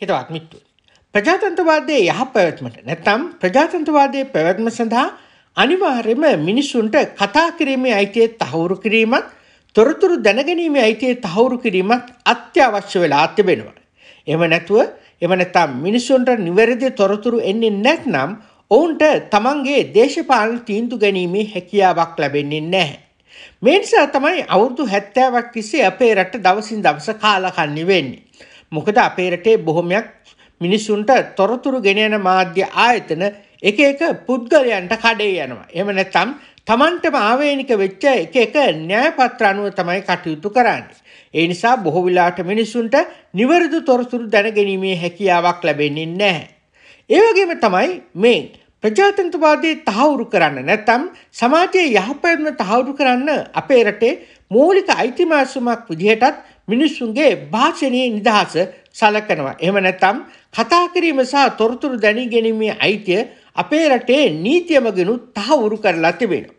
හිතවත් මිත්තුනි. ප්‍රජාතන්ත්‍රවාදයේ යහපැවැත්මට නැත්නම් ප්‍රජාතන්ත්‍රවාදයේ පැවැත්ම සඳහා අනිවාර්යයෙන්ම මිනිසුන්ට කතා කිරීමේ අයිතිය තහවුරු කිරීමත් තොරතුරු දැනගැනීමේ අයිතිය තහවුරු කිරීමත් අත්‍යවශ්‍ය වෙලා තිබෙනවා. එහෙම නැතුව එහෙම නැත්නම් මිනිසුන්ට නිවැරදි තොරතුරු එන්නේ නැත්නම් ඔවුන්ට තමන්ගේ දේශපාලන තීන්දුව ගැනීමේ හැකියාවක් ලැබෙන්නේ නැහැ. මේ නිසා තමයි අවුරුදු 70ක් තිස්සේ අපේ රට දවසින් දවස කාලකන්ණි වෙන්නේ. මොකද අපේ රටේ බොහොමයක් මිනිස්සුන්ට තොරතුරු ගෙනයන මාධ්‍ය ආයතන එක එක පුද්ගලයන්ට කඩේ යනවා. එම නැත්තම් තමන්ටම ආවේනික වෙච්ච එක එක න්‍යායපත්‍ර අනුව තමයි කටයුතු කරන්නේ. ඒ නිසා බොහෝ විලාට මිනිසුන්ට නිවැරදි තොරතුරු දැනගැනීමේ හැකියාවක් ලැබෙන්නේ නැහැ. ඒ වගේම තමයි මේ ප්‍රජාතන්ත්‍රවාදයේ තහවුරු කරන්න නැත්නම් සමාජයේ යහපැවැත්ම තහවුරු කරන්න අපේ රටේ මූලික අයිතිවාසිකමක් විදිහටත් මිනිස්සුන්ගේ භාෂණයේ නිදහස සලකනවා. එහෙම නැත්නම් කතා කිරීම සහ තොරතුරු දැනී ගැනීමේ අයිතිය අපේ රටේ නීතියමගිනු තහවුරු කරලා තිබෙනවා.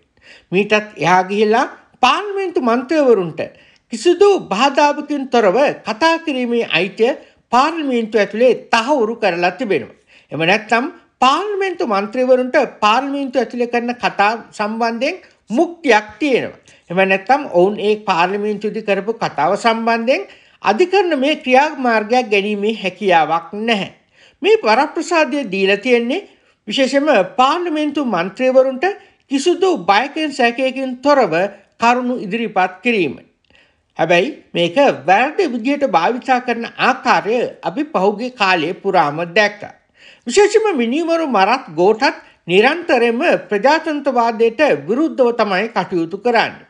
මීටත් එහා ගිහිලා පාර්ලිමේන්තු මන්ත්‍රීවරුන්ට කිසිදු බාධාවකින් තොරව කතා කිරීමේ අයිතිය පාර්ලිමේන්තුව ඇතුලේ තහවුරු කරලා තිබෙනවා. එම නැත්නම් පාර්ලිමේන්තු මන්ත්‍රීවරුන්ට පාර්ලිමේන්තුව ඇතුලේ කරන කතා සම්බන්ධයෙන් මුක්තියක් තියෙනවා. එම නැත්තම් ඔවුන් ඒ පාර්ලිමේන්තුදි කරපු කතාව සම්බන්ධයෙන් අධිකරණ මේ ක්‍රියාමාර්ගයක් ගැනීමේ හැකියාවක් නැහැ. මේ වරප්‍රසාදය දීලා තියෙන්නේ විශේෂම පාර්ලිමේන්තු මන්ත්‍රීවරුන්ට කිසිදු බයකෙන් සැකයකින් තොරව කරුණු ඉදිරිපත් කිරීම. හැබැයි මේක වැරදි විදිහට භාවිතා කරන ආකාරය අපි පහුගිය කාලයේ පුරාම දැක්කා. විශේෂම මිනිවරු මරත් ගෝටත් නිරන්තරයෙන්ම ප්‍රජාතන්ත්‍රවාදයට විරුද්ධව තමයි කටයුතු කරන්නේ.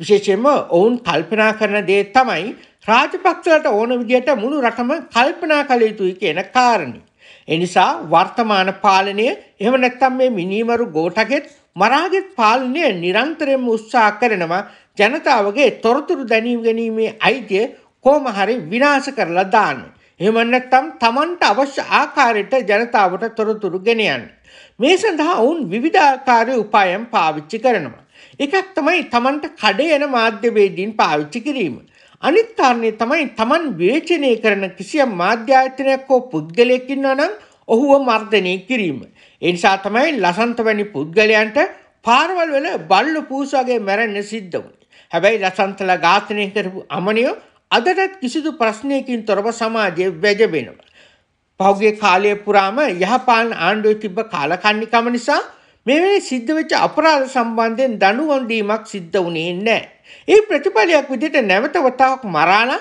විශේෂයෙන්ම ඔවුන් කල්පනා කරන දේ තමයි රාජපක්ෂලට ඕන විදිහට මුළු රටම කල්පනා කළ යුතුයි කියන කාරණේ. ඒ නිසා වර්තමාන පාලනය එහෙම නැත්නම් මේ මිනිමරු ගෝඨගෙත් මරාගෙත් පාලනය නිරන්තරයෙන්ම උත්සාහ කරනවා ජනතාවගේ තොරතුරු දැනීම ගැනීමේ අයිතිය කොහොම හරි විනාශ කරලා දාන්න. එහෙම නැත්නම් Tamanට අවශ්‍ය ආකාරයට ජනතාවට තොරතුරු ගෙන යන්න. මේ සඳහා ඔවුන් විවිධාකාරය උපායම් පාවිච්චි කරනවා. එකක් තමයි තමන්ට කඩේ යන මාධ්‍යවේදීන් පාවිච්චි කිරීම. අනිත් කාරණේ තමයි තමන් විවේචනය කරන කිසියම් මාධ්‍ය ආයතනයක් හෝ පුද්ගලයෙක් ඉන්නවා නම් ඔහුව මර්ධනය කිරීම. ඒ නිසා තමයි ලසන්ත වැනි පුද්ගලයන්ට පාරවල් වල බල්ලු පූස් වගේ මැරෙන්න සිද්ධ වුනේ. හැබැයි ලසන්තලා ඝාතනය කරපු අමනියෝ අදටත් කිසිදු ප්‍රශ්නයකින් තොරව සමාජයේ වැජබෙනවා. පහුගිය කාලය පුරාම යහපාලන ආණ්ඩුවේ තිබ්බ කාලකන්නිකම නිසා මෙවැනි සිද්ධ වෙච්ච අපරාධ සම්බන්ධයෙන් දඬුවම් දීමක් සිද්ධ වුණේ නැහැ. ඒ ප්‍රතිඵලයක් විදිහට නැවත වතාවක් මරාලා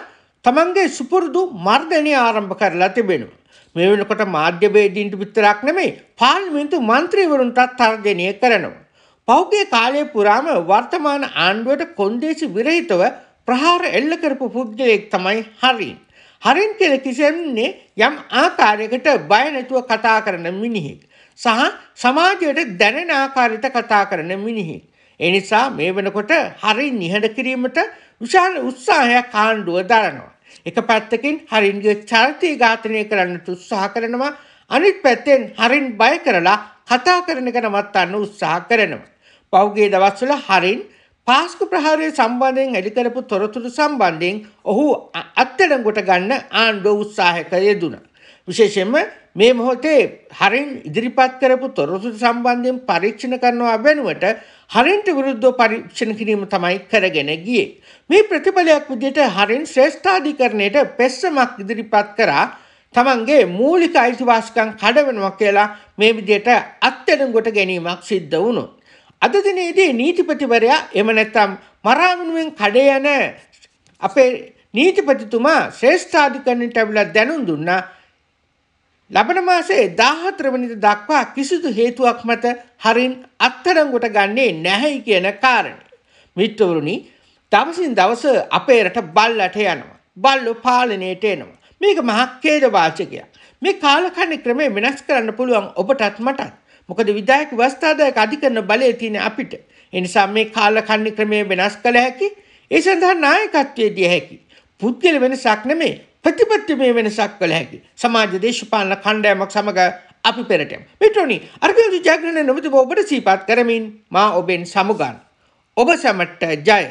තමන්ගේ සුපුරුදු මර්ධනය ආරම්භ කරලා තිබෙනවා. මේ වෙනකොට මාධ්‍ය වේදීන්ට විතරක් නෙමෙයි පාර්ලිමේන්තු මන්ත්‍රීවරුන්ටත් තර්ජනය කරනවා. පෞද්ගලික කාලය පුරාම වර්තමාන ආණ්ඩුවට කොන්දේසි විරහිතව ප්‍රහාර එල්ල කරපු පුද්ගලයෙක් තමයි හරින්. හරින් කියලා කිසෙන්නේ යම් ආකාරයකට බය නැතුව කතා කරන මිනිහෙක් සහ සමාජයට දැනෙන ආකාරයට කතා කරන මිනිහෙක්. ඒ නිසා මේ වෙනකොට හරි නිහඬ කිරීමට විශාල උත්සාහයක් ආණ්ඩුව දරනවා. එක පැත්තකින් හරින්ගේ චරිතය ඝාතනය කරන්නට උත්සාහ කරනවා අනිත් පැත්තෙන් හරින් බය කරලා කතා කරන එක නවත්තන්න උත්සාහ කරනවා. පෞගේ දවස්වල හරින් පාස්කු ප්‍රහාරය සම්බන්ධයෙන් ඇඩිකරපු තොරතුරු සම්බන්ධයෙන් ඔහු අත්තඩගොට ගන්න ආණ්ඩුව උත්සාහක යෙදුණ. විශේෂෙන්ම මේ මොහොතේ හරින් ඉදිරිපත් කරපු තොරතුරු සම්බන්ධයෙන් පරීක්ෂණ කරනවා බැනුවට හරින්ට විරුද්ධෝ පරීක්ෂණ කිරීම තමයි කරගෙන ගිය. මේ ප්‍රතිඵලයක් විදියට හරින් ශ්‍රේෂ්ඨාධිකරණයට පෙස්සමක් ඉදිරිපත් කරා තමන්ගේ මූලික අයිතිවාසිකම් කඩවෙනවා කියලා මේ විදියට අත්තඩගොට ගැනීමක් සිද්ධ වුණු. අද දිනේදී නීතිපතිවරයා එම නැත්තම් මරා වෙනුවෙන් කඩේ යන අපේ නීතිපතිතුමා ශ්‍රේෂ්ඨාධිකරණයට ඇවිල්ලා දැනුම් දුන්නා ලබන මාසේ 14 වෙනිදා දක්වා කිසිදු හේතුවක් මත හරින් අත්අඩංගුවට ගන්නේ නැහැයි කියන කාරණය. මිත්‍රවරුනි, දවසින් දවස අපේ රට බල්ලට යනවා. බල්ලෝ පාලනයට එනවා. මේක මහා ඛේදවාචකයක්. මේ කාලකන්ණි ක්‍රමය වෙනස් කරන්න පුළුවන් ඔබටත් මටත්. මොකද විධායක ව්‍යවස්ථාදායක අධිකරණ බලය තියෙන අපිට. ඒ නිසා මේ කාලකන්ණි ක්‍රමය වෙනස් කළ හැකි. ඒ සඳහා නායකත්වයේ දිය හැකි. පුද්ගල වෙනසක් නෙමෙයි ප්‍රතිපත්තිමය වෙනසක් කළ හැකි. සමාජ දේශපාලන කණ්ඩායමක් සමග අපි පෙරටම. මෙටෝනි අර්ගල ජාගරණ නොමැතිව ඔබට සීපත් කරමින් මා ඔබෙන් සමුගන්. ඔබ සැමට ජය.